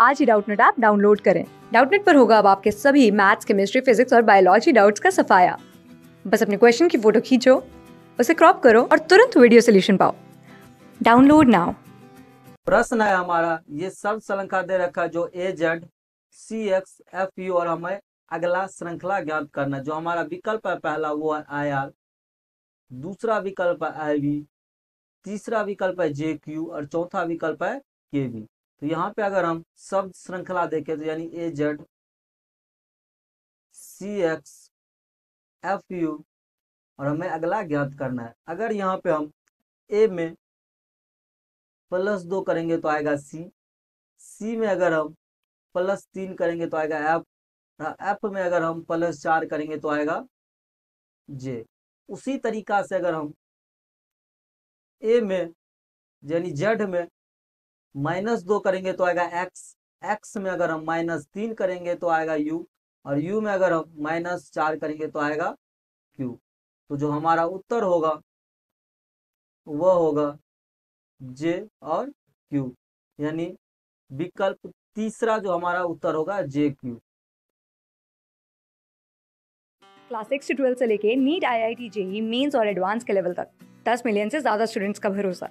आज ही Doubtnut app download करें डाउटनेट पर होगा अब आपके सभी मैथ्स केमिस्ट्री फिजिक्स और बायोलॉजी डाउट्स का सफाया बस अपने क्वेश्चन की फोटो खींचो उसे क्रॉप करो और तुरंत वीडियो सोल्यूशन पाओ डाउनलोड नाउ प्रश्न है हमारा ये सब श्रृंखला दे रखा जो A Z C X F U और हमें अगला श्रृंखला ज्ञात करना जो हमारा विकल्प है पहला वो है आई आर दूसरा विकल्प है आई वी तीसरा विकल्प है जे क्यू और चौथा विकल्प है के वी तो यहाँ पे अगर हम शब्द श्रृंखला देखें तो यानी A Z C X F U और हमें अगला ज्ञात करना है अगर यहाँ पे हम ए में प्लस दो करेंगे तो आएगा सी सी में अगर हम प्लस तीन करेंगे तो आएगा एफ एफ में अगर हम प्लस चार करेंगे तो आएगा जे उसी तरीका से अगर हम ए में यानी जेड में माइनस दो करेंगे तो आएगा एक्स एक्स में अगर हम माइनस तीन करेंगे तो आएगा यू और यू में अगर हम माइनस चार करेंगे तो आएगा क्यू तो जो हमारा उत्तर होगा वह होगा जे और क्यू यानी विकल्प तीसरा जो हमारा उत्तर होगा जे क्यू क्लास सिक्स से ट्वेल्थ से लेके NEET I I T JEE mains और एडवांस के लेवल तक दस मिलियन से ज़्यादा स्टूडेंट्स का भरोसा